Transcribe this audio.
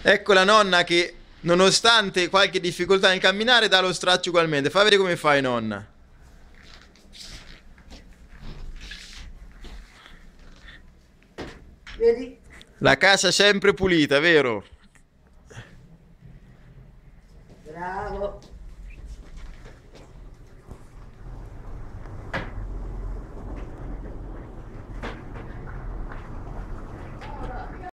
Ecco la nonna che, nonostante qualche difficoltà nel camminare, dà lo straccio ugualmente. Fa vedere come fai, nonna. Vedi? La casa sempre pulita, vero? Bravo.